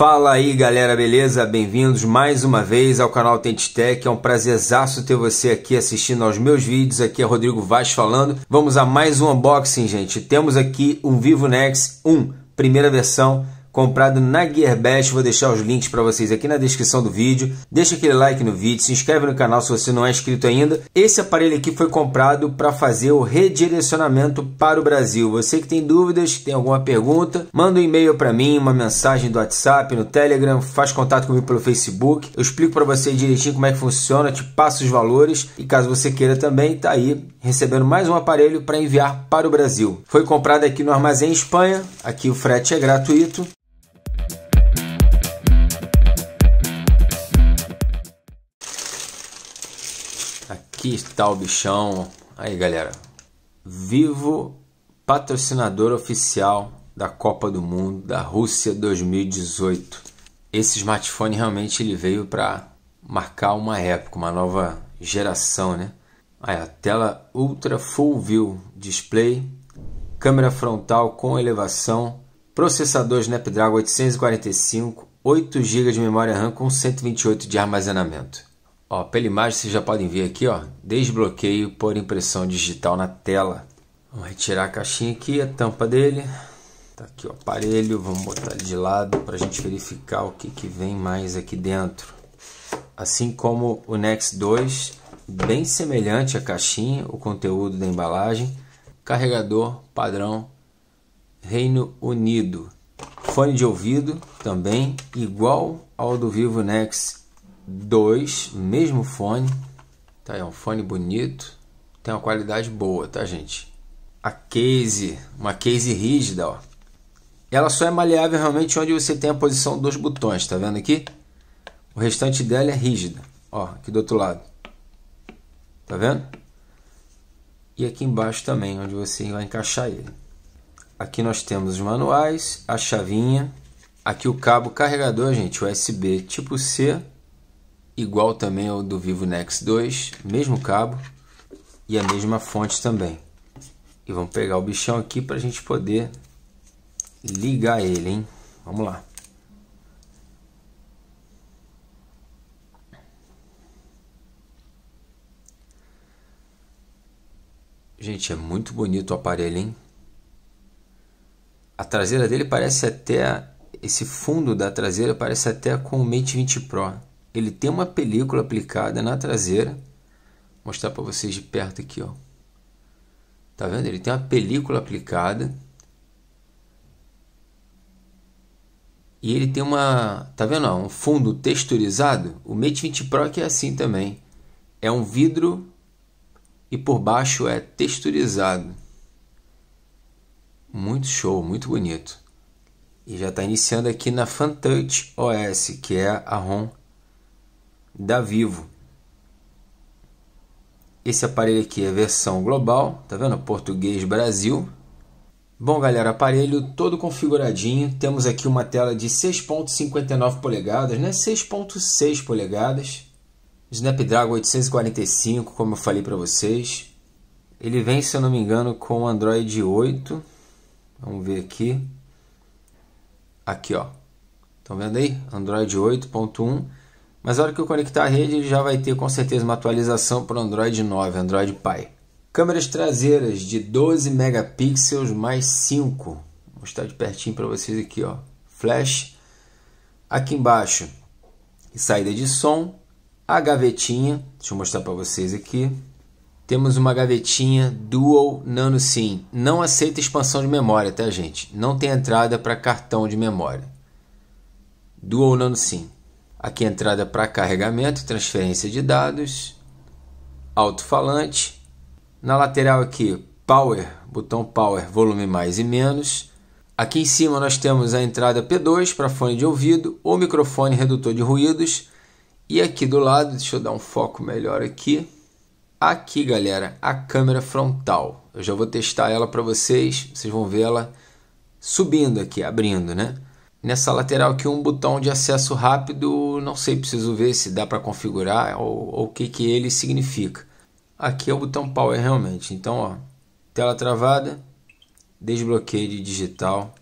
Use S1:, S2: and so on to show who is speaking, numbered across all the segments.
S1: Fala aí galera, beleza? Bem-vindos mais uma vez ao canal Tech É um prazerzaço ter você aqui assistindo aos meus vídeos. Aqui é Rodrigo Vaz falando. Vamos a mais um unboxing, gente. Temos aqui um Vivo Nex 1, primeira versão comprado na Gearbest. Vou deixar os links para vocês aqui na descrição do vídeo. Deixa aquele like no vídeo, se inscreve no canal se você não é inscrito ainda. Esse aparelho aqui foi comprado para fazer o redirecionamento para o Brasil. Você que tem dúvidas, tem alguma pergunta, manda um e-mail para mim, uma mensagem do WhatsApp, no Telegram, faz contato comigo pelo Facebook. Eu explico para você direitinho como é que funciona, te passo os valores e caso você queira também, tá aí recebendo mais um aparelho para enviar para o Brasil. Foi comprado aqui no Armazém Espanha, aqui o frete é gratuito. Aqui está o bichão. Aí, galera. Vivo patrocinador oficial da Copa do Mundo da Rússia 2018. Esse smartphone realmente ele veio para marcar uma época, uma nova geração, né? Aí, a tela Ultra Full View Display, câmera frontal com elevação, processador Snapdragon 845, 8 GB de memória RAM com 128 de armazenamento. Ó, pela imagem vocês já podem ver aqui, ó, desbloqueio por impressão digital na tela. Vamos retirar a caixinha aqui, a tampa dele. Tá aqui o aparelho, vamos botar ele de lado para a gente verificar o que, que vem mais aqui dentro. Assim como o Nex 2, bem semelhante à caixinha, o conteúdo da embalagem. Carregador padrão Reino Unido. Fone de ouvido também igual ao do Vivo Nex 2, mesmo fone. Tá aí, é um fone bonito, tem uma qualidade boa, tá, gente? A case, uma case rígida, ó. Ela só é maleável realmente onde você tem a posição dos botões, tá vendo aqui? O restante dela é rígida, ó, aqui do outro lado. Tá vendo? E aqui embaixo também, onde você vai encaixar ele. Aqui nós temos os manuais, a chavinha, aqui o cabo carregador, gente, USB tipo C igual também ao do Vivo Nex 2, mesmo cabo e a mesma fonte também. E vamos pegar o bichão aqui para a gente poder ligar ele, hein? Vamos lá. Gente, é muito bonito o aparelho, hein? A traseira dele parece até. Esse fundo da traseira parece até com o Mate 20 Pro ele tem uma película aplicada na traseira. Vou mostrar para vocês de perto aqui, ó. Tá vendo? Ele tem uma película aplicada. E ele tem uma, tá vendo, ó, um fundo texturizado. O Mate 20 Pro que é assim também. É um vidro e por baixo é texturizado. Muito show, muito bonito. E já está iniciando aqui na Fantouch OS, que é a ROM da Vivo. Esse aparelho aqui é versão global, tá vendo? Português Brasil. Bom, galera, aparelho todo configuradinho. Temos aqui uma tela de 6.59 polegadas, né? 6.6 polegadas. Snapdragon 845, como eu falei para vocês. Ele vem, se eu não me engano, com Android 8. Vamos ver aqui. Aqui, ó. Estão vendo aí? Android 8.1 mas na hora que eu conectar a rede, ele já vai ter com certeza uma atualização para o Android 9, Android Pie. Câmeras traseiras de 12 megapixels mais 5. Vou mostrar de pertinho para vocês aqui, ó. Flash aqui embaixo. saída de som, a gavetinha, deixa eu mostrar para vocês aqui. Temos uma gavetinha Dual Nano SIM. Não aceita expansão de memória, tá, gente? Não tem entrada para cartão de memória. Dual Nano SIM. Aqui é entrada para carregamento, transferência de dados, alto-falante. Na lateral aqui, power, botão power, volume mais e menos. Aqui em cima nós temos a entrada P2 para fone de ouvido ou microfone redutor de ruídos. E aqui do lado, deixa eu dar um foco melhor aqui. Aqui, galera, a câmera frontal. Eu já vou testar ela para vocês, vocês vão ver ela subindo aqui, abrindo, né? Nessa lateral aqui um botão de acesso rápido, não sei, preciso ver se dá para configurar ou o que, que ele significa. Aqui é o botão Power realmente, então ó, tela travada, desbloqueio de digital,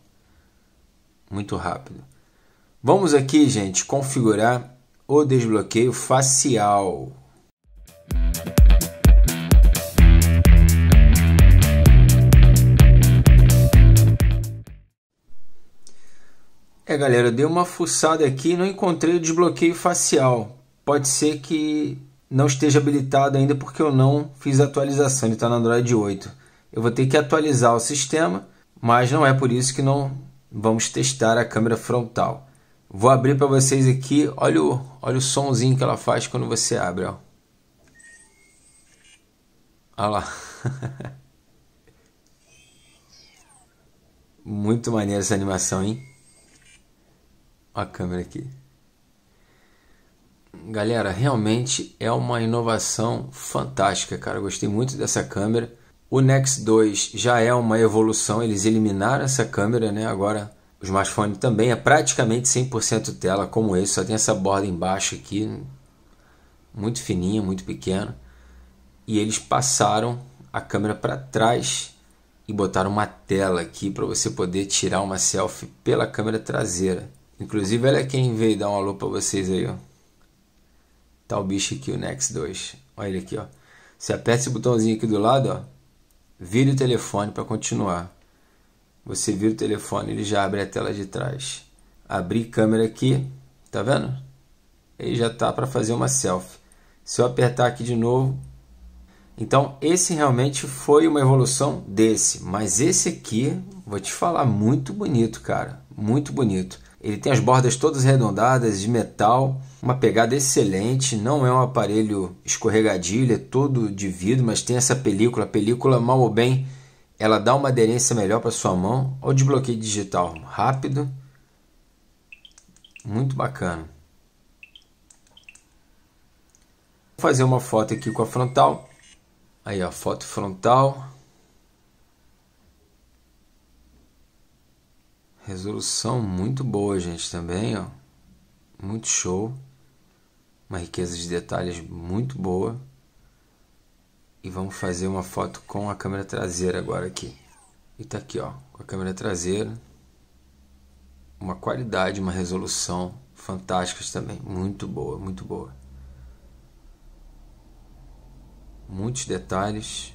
S1: muito rápido. Vamos aqui, gente, configurar o desbloqueio facial. É, galera, eu dei uma fuçada aqui e não encontrei o desbloqueio facial. Pode ser que não esteja habilitado ainda porque eu não fiz a atualização, ele está no Android 8. Eu vou ter que atualizar o sistema, mas não é por isso que não vamos testar a câmera frontal. Vou abrir para vocês aqui, olha o, olha o somzinho que ela faz quando você abre. Ó. Olha lá. Muito maneira essa animação, hein? a câmera aqui. Galera, realmente é uma inovação fantástica, cara. Eu gostei muito dessa câmera. O Nex 2 já é uma evolução, eles eliminaram essa câmera, né? Agora o smartphone também é praticamente 100% tela como esse, só tem essa borda embaixo aqui, muito fininha, muito pequena. E eles passaram a câmera para trás e botaram uma tela aqui para você poder tirar uma selfie pela câmera traseira. Inclusive, ela é quem veio dar um alô pra vocês aí, ó. Tá o bicho aqui, o Nex 2. Olha ele aqui, ó. Você aperta esse botãozinho aqui do lado, ó. Vira o telefone para continuar. Você vira o telefone, ele já abre a tela de trás. Abrir câmera aqui, tá vendo? Ele já tá para fazer uma selfie. Se eu apertar aqui de novo, então, esse realmente foi uma evolução desse, mas esse aqui, vou te falar, muito bonito, cara, muito bonito. Ele tem as bordas todas arredondadas de metal, uma pegada excelente. Não é um aparelho escorregadilho, é todo de vidro, mas tem essa película. A película, mal ou bem, ela dá uma aderência melhor para sua mão. Olha o desbloqueio digital rápido, muito bacana. Vou fazer uma foto aqui com a frontal. Aí, a foto frontal. Resolução muito boa, gente, também, ó. Muito show. Uma riqueza de detalhes muito boa. E vamos fazer uma foto com a câmera traseira agora aqui. E tá aqui, ó, com a câmera traseira. Uma qualidade, uma resolução fantásticas também, muito boa, muito boa. Muitos detalhes.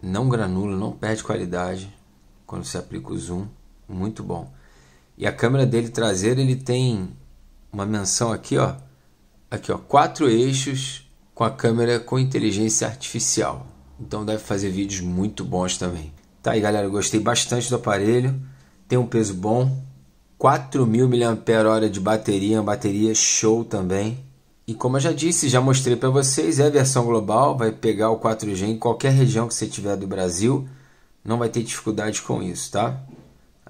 S1: Não granula, não perde qualidade quando se aplica o zoom. Muito bom. E a câmera dele traseira, ele tem uma menção aqui, ó. Aqui, ó, quatro eixos com a câmera com inteligência artificial. Então deve fazer vídeos muito bons também. Tá aí, galera, gostei bastante do aparelho. Tem um peso bom, 4000 mAh de bateria, bateria show também. E como eu já disse, já mostrei para vocês, é a versão global, vai pegar o 4G em qualquer região que você tiver do Brasil, não vai ter dificuldade com isso, tá?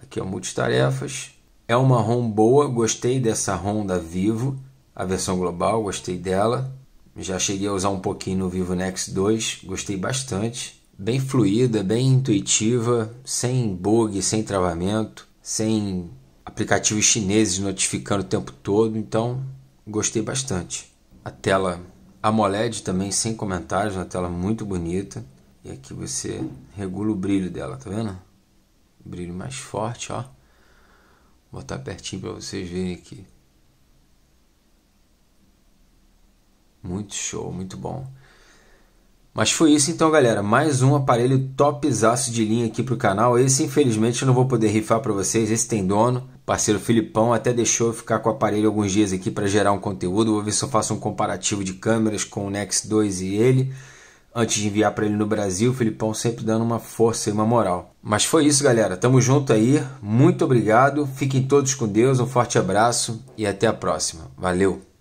S1: Aqui é o multitarefas. É uma ROM boa, gostei dessa ROM da Vivo, a versão global, gostei dela. Já cheguei a usar um pouquinho no Vivo Nex 2, gostei bastante. Bem fluida, bem intuitiva, sem bug, sem travamento, sem aplicativos chineses notificando o tempo todo, então gostei bastante. A tela AMOLED também, sem comentários, uma tela muito bonita. E aqui você regula o brilho dela, tá vendo? brilho mais forte, ó. Vou botar pertinho para vocês verem aqui. Muito show, muito bom. Mas foi isso então, galera. Mais um aparelho topzaço de linha aqui pro canal. Esse, infelizmente, eu não vou poder rifar para vocês. Esse tem dono. O parceiro Filipão até deixou eu ficar com o aparelho alguns dias aqui para gerar um conteúdo. Vou ver se eu faço um comparativo de câmeras com o Nex 2 e ele antes de enviar para ele no Brasil, o Filipão sempre dando uma força e uma moral. Mas foi isso, galera. Tamo junto aí. Muito obrigado. Fiquem todos com Deus. Um forte abraço e até a próxima. Valeu.